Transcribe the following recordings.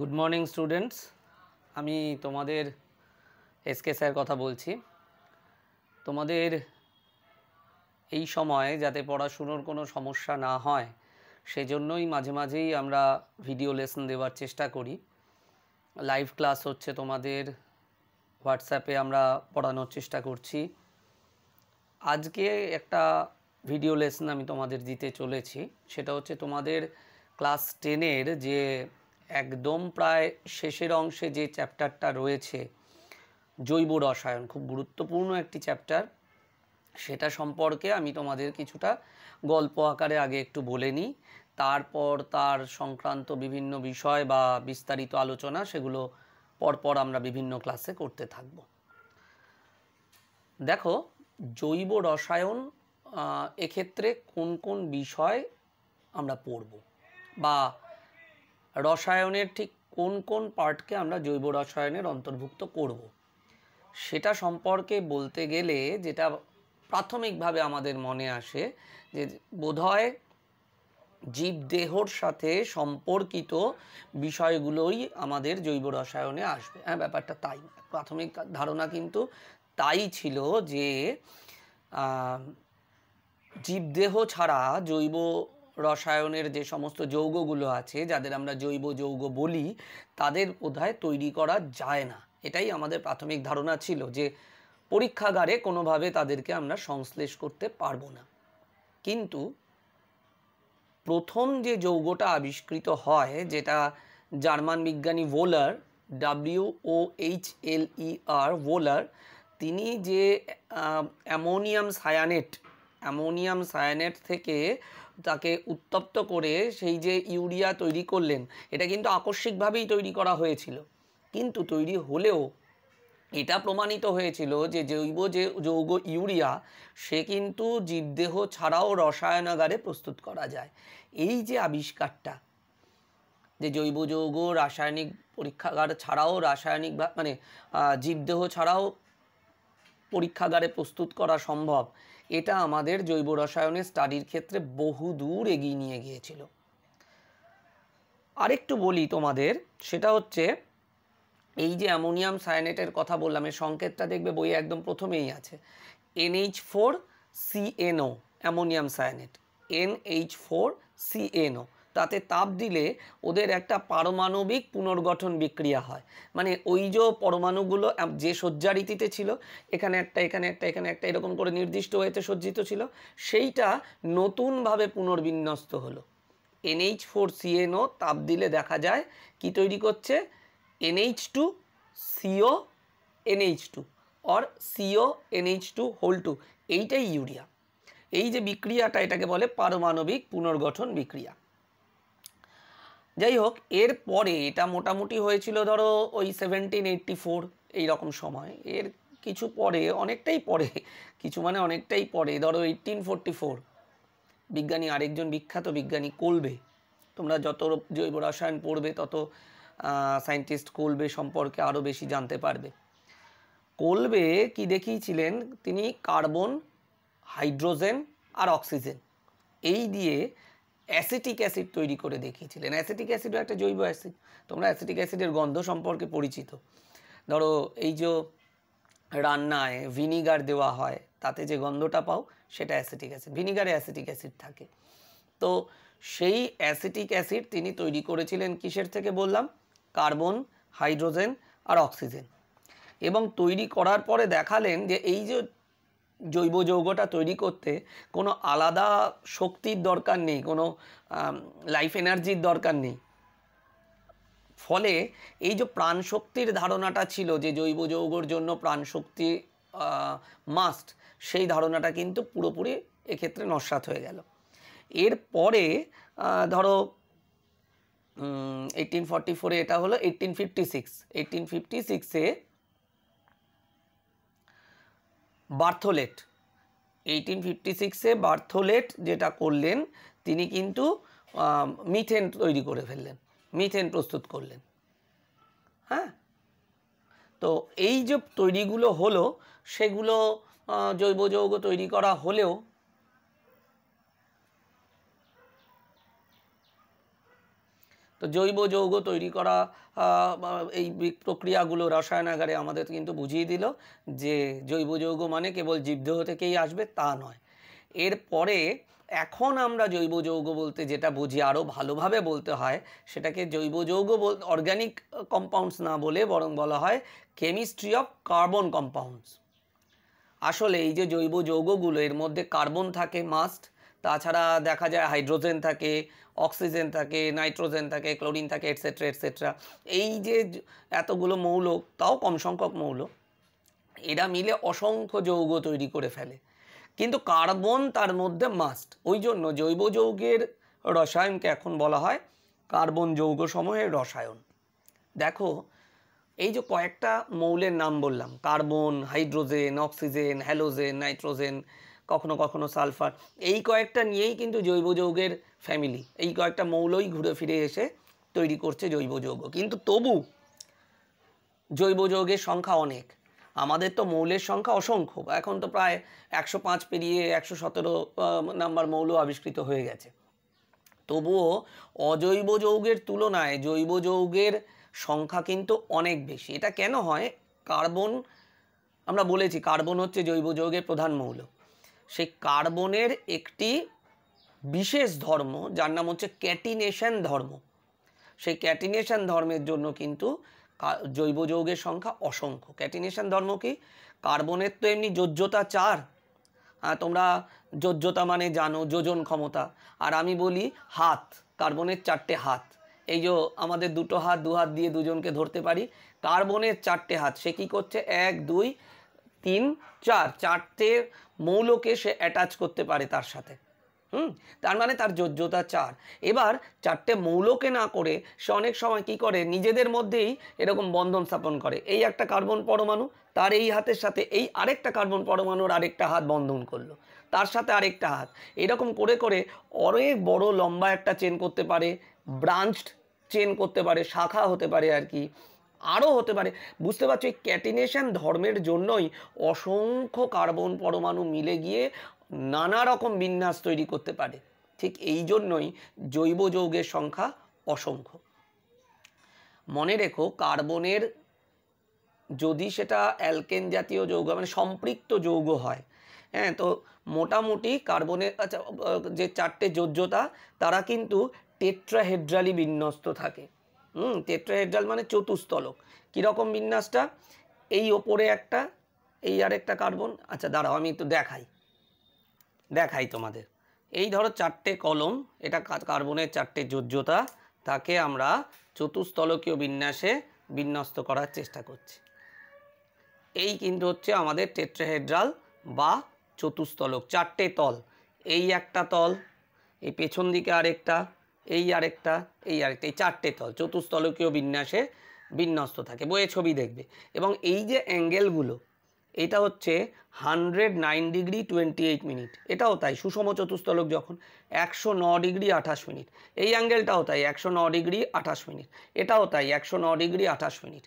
Good morning students আমি তোমাদের SK sir কথা বলছি তোমাদের এই সময় যাতে পড়াশুনোর কোনো সমস্যা না হয় সেজন্যই মাঝে মাঝেই আমরা ভিডিও লেসন দেওয়ার চেষ্টা করি লাইভ ক্লাস হচ্ছে তোমাদের হোয়াটসঅ্যাপে আমরা পড়ানোর চেষ্টা করছি আজকে একটা ভিডিও লেসন আমি তোমাদের দিতে চলেছি সেটা হচ্ছে তোমাদের ক্লাস টেনের যে একদম প্রায় শেষের অংশে যে চ্যাপ্টারটা রয়েছে জৈব রসায়ন খুব গুরুত্বপূর্ণ একটি চ্যাপ্টার সেটা সম্পর্কে আমি তোমাদের কিছুটা গল্প আকারে আগে একটু বলে নিই তারপর তার সংক্রান্ত বিভিন্ন বিষয় বা বিস্তারিত আলোচনা সেগুলো পরপর আমরা বিভিন্ন ক্লাসে করতে থাকব দেখো জৈব রসায়ন এক্ষেত্রে কোন কোন বিষয় আমরা পড়ব বা রসায়নের ঠিক কোন কোন পার্টকে আমরা জৈব রসায়নের অন্তর্ভুক্ত করব। সেটা সম্পর্কে বলতে গেলে যেটা প্রাথমিকভাবে আমাদের মনে আসে যে বোধহয় জীবদেহর সাথে সম্পর্কিত বিষয়গুলোই আমাদের জৈব রসায়নে আসবে হ্যাঁ ব্যাপারটা তাই প্রাথমিক ধারণা কিন্তু তাই ছিল যে জীবদেহ ছাড়া জৈব রসায়নের যে সমস্ত যৌগগুলো আছে যাদের আমরা জৈব যৌগ বলি তাদের বোধহয় তৈরি করা যায় না এটাই আমাদের প্রাথমিক ধারণা ছিল যে পরীক্ষাগারে কোনোভাবে তাদেরকে আমরা সংশ্লেষ করতে পারবো না কিন্তু প্রথম যে যৌগটা আবিষ্কৃত হয় যেটা জার্মান বিজ্ঞানী ভোলার ডাব্লিউ ও এইচ এল ই আর ভোলার তিনি যে অ্যামোনিয়াম সায়ানেট অ্যামোনিয়াম সায়ানেট থেকে তাকে উত্তপ্ত করে সেই যে ইউরিয়া তৈরি করলেন এটা কিন্তু আকস্মিকভাবেই তৈরি করা হয়েছিল কিন্তু তৈরি হলেও এটা প্রমাণিত হয়েছিল যে জৈব যে যৌগ ইউরিয়া সে কিন্তু জীবদেহ ছাড়াও রসায়নাগারে প্রস্তুত করা যায় এই যে আবিষ্কারটা যে জৈব যৌগ রাসায়নিক পরীক্ষাগার ছাড়াও রাসায়নিক মানে জীবদেহ ছাড়াও পরীক্ষাগারে প্রস্তুত করা সম্ভব এটা আমাদের জৈব রসায়নের স্টাডির ক্ষেত্রে বহু দূর এগিয়ে নিয়ে গিয়েছিল আরেকটু বলি তোমাদের সেটা হচ্ছে এই যে অ্যামোনিয়াম সায়ানেটের কথা বললাম এর সংকেতটা দেখবে বইয়ে একদম প্রথমেই আছে NH four CNO ammonium cyanate NH four CNO তাতে তাপ দিলে ওদের একটা পারমাণবিক পুনর্গঠন বিক্রিয়া হয় মানে ওই যে পরমাণুগুলো যে রীতিতে ছিল এখানে একটা এখানে একটা এখানে একটা এরকম করে নির্দিষ্ট হয়েতে সজ্জিত ছিল সেইটা নতুনভাবে পুনর্বিন্যস্ত হলো এনএইচ ফোর সিএনও তাপ দিলে দেখা যায় কি তৈরি করছে NH two CO NH two or CO NH two whole two এইটাই ইউরিয়া এই যে বিক্রিয়াটা এটাকে বলে পারমাণবিক পুনর্গঠন বিক্রিয়া যাই হোক এর পরে এটা মোটামুটি হয়েছিল ধরো ওই সেভেন্টিন এইট্টি ফোর এইরকম সময় এর কিছু পরে অনেকটাই পরে কিছু মানে অনেকটাই পরে ধরো এইটিন ফোরটি ফোর বিজ্ঞানী আরেকজন বিখ্যাত বিজ্ঞানী কলবে তোমরা যত জৈব রসায়ন পড়বে তত সায়েন্টিস্ট কলবে সম্পর্কে আরও বেশি জানতে পারবে কলবে কি দেখিয়েছিলেন তিনি কার্বন হাইড্রোজেন আর অক্সিজেন এই দিয়ে অ্যাসিটিক অ্যাসিড তৈরি করে দেখিয়েছিলেন অ্যাসিটিক অ্যাসিডও একটা জৈব অ্যাসিড তোমরা অ্যাসিটিক অ্যাসিডের গন্ধ সম্পর্কে পরিচিত ধরো এই যে রান্নায় ভিনিগার দেওয়া হয় তাতে যে গন্ধটা পাও সেটা অ্যাসিটিক অ্যাসিড ভিনিগারে অ্যাসিটিক অ্যাসিড থাকে তো সেই অ্যাসিটিক অ্যাসিড তিনি তৈরি করেছিলেন কিসের থেকে বললাম কার্বন হাইড্রোজেন আর অক্সিজেন এবং তৈরি করার পরে দেখালেন যে এই যে জৈব যৌগটা তৈরি করতে কোনো আলাদা শক্তির দরকার নেই কোনো লাইফ এনার্জির দরকার নেই ফলে এই যে প্রাণশক্তির ধারণাটা ছিল যে জৈব যৌগর জন্য প্রাণশক্তি মাস্ট সেই ধারণাটা কিন্তু পুরোপুরি এক্ষেত্রে নস্বাত হয়ে গেল এরপরে ধরো এইটিন ফর্টি ফোরে এটা হলো eighteen fifty six eighteen fifty সিক্সে বার্থোলেট এইটিন ফিফটি সিক্সে বার্থোলেট যেটা করলেন তিনি কিন্তু মিথেন তৈরি করে ফেললেন মিথেন প্রস্তুত করলেন হ্যাঁ তো এই যে তৈরিগুলো হলো সেগুলো জৈব যৌগ তৈরি করা হলেও তো জৈব যৌগ তৈরি করা এই প্রক্রিয়াগুলো রসায়নাগারে আমাদের কিন্তু বুঝিয়ে দিল যে জৈব যৌগ মানে কেবল জীবদেহ থেকেই আসবে তা নয় এরপরে এখন আমরা জৈব যৌগ বলতে যেটা বুঝি আরও ভালোভাবে বলতে হয় সেটাকে জৈব যৌগ বল অর্গ্যানিক কম্পাউন্ডস না বলে বরং বলা হয় কেমিস্ট্রি অফ কার্বন কম্পাউন্ডস আসলে এই যে জৈব যৌগগুলো এর মধ্যে কার্বন থাকে মাস্ট তাছাড়া দেখা যায় হাইড্রোজেন থাকে অক্সিজেন থাকে নাইট্রোজেন থাকে ক্লোরিন থাকে এটসেট্রা এটসেট্রা এই যে এতগুলো মৌল তাও কম সংখ্যক মৌল এরা মিলে অসংখ্য যৌগ তৈরি করে ফেলে কিন্তু কার্বন তার মধ্যে মাস্ট ওই জন্য জৈব যৌগের রসায়নকে এখন বলা হয় কার্বন যৌগ সমূহের রসায়ন দেখো এই যে কয়েকটা মৌলের নাম বললাম carbon hydrogen oxygen halogen nitrogen কখনো কখনো সালফার এই কয়েকটা নিয়েই কিন্তু জৈব যৌগের ফ্যামিলি এই কয়েকটা মৌলই ঘুরে ফিরে এসে তৈরি করছে জৈব যৌগ কিন্তু তবু জৈব যৌগের সংখ্যা অনেক আমাদের তো মৌলের সংখ্যা অসংখ্য এখন তো প্রায় একশো পাঁচ পেরিয়ে একশো সতেরো নাম্বার মৌল আবিষ্কৃত হয়ে গেছে তবুও অজৈব যৌগের তুলনায় জৈব যৌগের সংখ্যা কিন্তু অনেক বেশি এটা কেন হয় কার্বন আমরা বলেছি কার্বন হচ্ছে জৈব যৌগের প্রধান মৌল সেই কার্বনের একটি বিশেষ ধর্ম যার নাম হচ্ছে ক্যাটিনেশন ধর্ম সেই ক্যাটিনেশন ধর্মের জন্য কিন্তু জৈব যৌগের সংখ্যা অসংখ্য ক্যাটিনেশন ধর্ম কি কার্বনের তো এমনি যোজ্যতা চার হ্যাঁ, তোমরা যোজ্যতা মানে জানো যোজন ক্ষমতা আর আমি বলি হাত কার্বনের চারটে হাত এই যে আমাদের দুটো হাত দু হাত দিয়ে দুজনকে ধরতে পারি কার্বনের চারটে হাত সে কী করছে এক দুই তিন চার চারটে মৌলকে সে অ্যাটাচ করতে পারে তার সাথে হুম তার মানে তার যোজ্যতা চার এবার চারটে মৌলকে না করে সে অনেক সময় কি করে নিজেদের মধ্যেই এরকম বন্ধন স্থাপন করে এই একটা কার্বন পরমাণু তার এই হাতের সাথে এই আরেকটা কার্বন পরমাণুর আরেকটা হাত বন্ধন করলো তার সাথে আরেকটা হাত এরকম করে করে অনেক বড় লম্বা একটা চেন করতে পারে ব্রাঞ্চড চেন করতে পারে শাখা হতে পারে আর কি আরও হতে পারে বুঝতে পারছো এই ক্যাটিনেশান ধর্মের জন্যই অসংখ্য কার্বন পরমাণু মিলে গিয়ে নানা রকম বিন্যাস তৈরি করতে পারে ঠিক এই জন্যই জৈব যৌগের সংখ্যা অসংখ্য মনে রেখো কার্বনের যদি সেটা অ্যালকেন জাতীয় যৌগ মানে সম্পৃক্ত যৌগ হয় হ্যাঁ তো মোটামুটি কার্বনের আচ্ছা, যে চারটে যোজ্যতা তারা কিন্তু টেট্রাহেড্রালি বিন্যস্ত থাকে হুম টেট্রাহেড্রাল মানে চতুস্তলক কীরকম বিন্যাসটা এই ওপরে একটা এই আর একটা কার্বন আচ্ছা দাঁড়াও আমি একটু দেখাই দেখাই তোমাদের এই ধরো চারটে কলম এটা কার্বনের চারটে যোজ্যতা তাকে আমরা চতুস্তলকীয় বিন্যাসে বিন্যস্ত করার চেষ্টা করছি এই কিন্তু হচ্ছে আমাদের টেট্রাহেড্রাল বা চতুস্তলক চারটে তল এই একটা তল এই পেছন দিকে আরেকটা এই আরেকটা এই আরেকটা এই চারটে তল চতুস্তলকীয় বিন্যাসে বিন্যস্ত থাকে বইয়ে ছবি দেখবে এবং এই যে অ্যাঙ্গেলগুলো এটা হচ্ছে hundred nine degree twenty eight minute এটাও তাই সুষম চতুস্তলক যখন একশো ন ডিগ্রি আঠাশ মিনিট এই অ্যাঙ্গেলটাও তাই একশো ন ডিগ্রি আঠাশ মিনিট এটাও তাই একশো ন ডিগ্রি আঠাশ মিনিট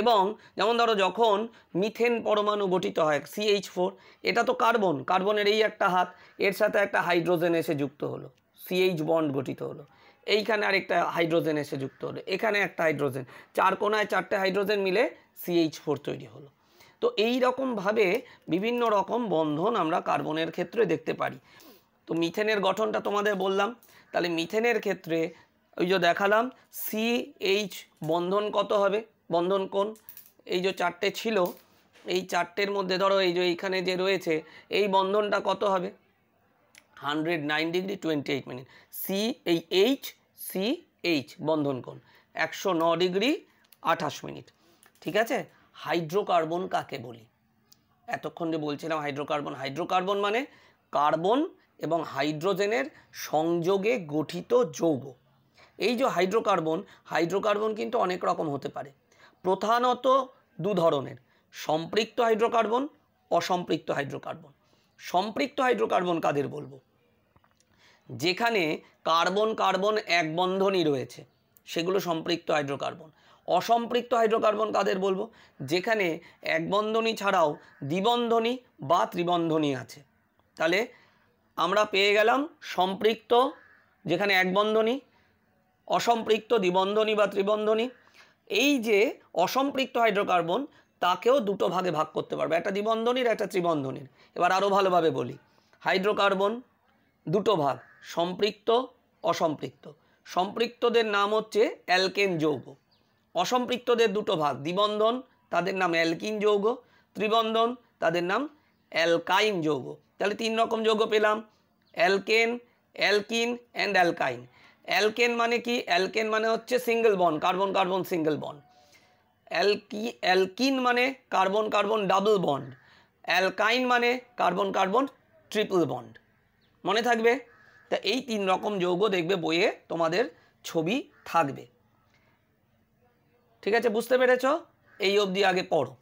এবং যেমন ধরো যখন মিথেন পরমাণু গঠিত হয় সিএইচ ফোর এটা তো কার্বন কার্বনের এই একটা হাত এর সাথে একটা হাইড্রোজেন এসে যুক্ত হলো সিএইচ বন্ড গঠিত হলো এইখানে আরেকটা হাইড্রোজেন এসে যুক্ত হলো এখানে একটা হাইড্রোজেন চার কোনায় চারটে হাইড্রোজেন মিলে সিএইচ ফোর তৈরি হলো তো এই রকমভাবে বিভিন্ন রকম বন্ধন আমরা কার্বনের ক্ষেত্রে দেখতে পারি তো মিথেনের গঠনটা তোমাদের বললাম তাহলে মিথেনের ক্ষেত্রে ওই যে দেখালাম সি এইচ বন্ধন কত হবে বন্ধন কোন এই যে চারটে ছিল এই চারটের মধ্যে ধরো এই যে এইখানে যে রয়েছে এই বন্ধনটা কত হবে hundred nine degree twenty eight minute C এই এইচ সি এইচ বন্ধন কোণ একশো ন ডিগ্রি আঠাশ মিনিট ঠিক আছে হাইড্রোকার্বন কাকে বলি এতক্ষণ যে বলছিলাম হাইড্রোকার্বন হাইড্রোকার্বন মানে কার্বন এবং হাইড্রোজেনের সংযোগে গঠিত যৌগ এই যে হাইড্রোকার্বন হাইড্রোকার্বন কিন্তু অনেক রকম হতে পারে প্রধানত দু ধরনের সম্পৃক্ত হাইড্রোকার্বন অসম্পৃক্ত হাইড্রোকার্বন সম্পৃক্ত হাইড্রোকার্বন কাদের বলবো যেখানে কার্বন কার্বন এক বন্ধনই রয়েছে সেগুলো সম্পৃক্ত হাইড্রোকার্বন অসম্পৃক্ত হাইড্রোকার্বন কাদের বলবো যেখানে একবন্ধনী ছাড়াও দ্বিবন্ধনী বা ত্রিবন্ধনী আছে তাহলে আমরা পেয়ে গেলাম সম্পৃক্ত যেখানে একবন্ধনী অসম্পৃক্ত দ্বিবন্ধনী বা ত্রিবন্ধনী এই যে অসম্পৃক্ত হাইড্রোকার্বন তাকেও দুটো ভাগে ভাগ করতে পারবে একটা দ্বিবন্ধনীর একটা ত্রিবন্ধনীর এবার আরও ভালোভাবে বলি হাইড্রোকার্বন দুটো ভাগ সম্পৃক্ত অসম্পৃক্ত সম্পৃক্তদের নাম হচ্ছে অ্যালকেন যৌগ অসম্পৃক্তদের দুটো ভাগ দ্বিবন্ধন তাদের নাম অ্যালকিন যৌগ ত্রিবন্ধন তাদের নাম অ্যালকাইন যৌগ তাহলে তিন রকম যৌগ পেলাম alkane alkene and alkyne alkane মানে কি অ্যালকেন মানে হচ্ছে সিঙ্গেল বন কার্বন কার্বন সিঙ্গেল বন অ্যালকি অ্যালকিন মানে carbon carbon double bond alkyne মানে কার্বন কার্বন ট্রিপল বন্ড মনে থাকবে তা এই তিন রকম যৌগ দেখবে বইয়ে তোমাদের ছবি থাকবে ঠিক আছে বুঝতে পেরেছ এই অবধি আগে পড়ো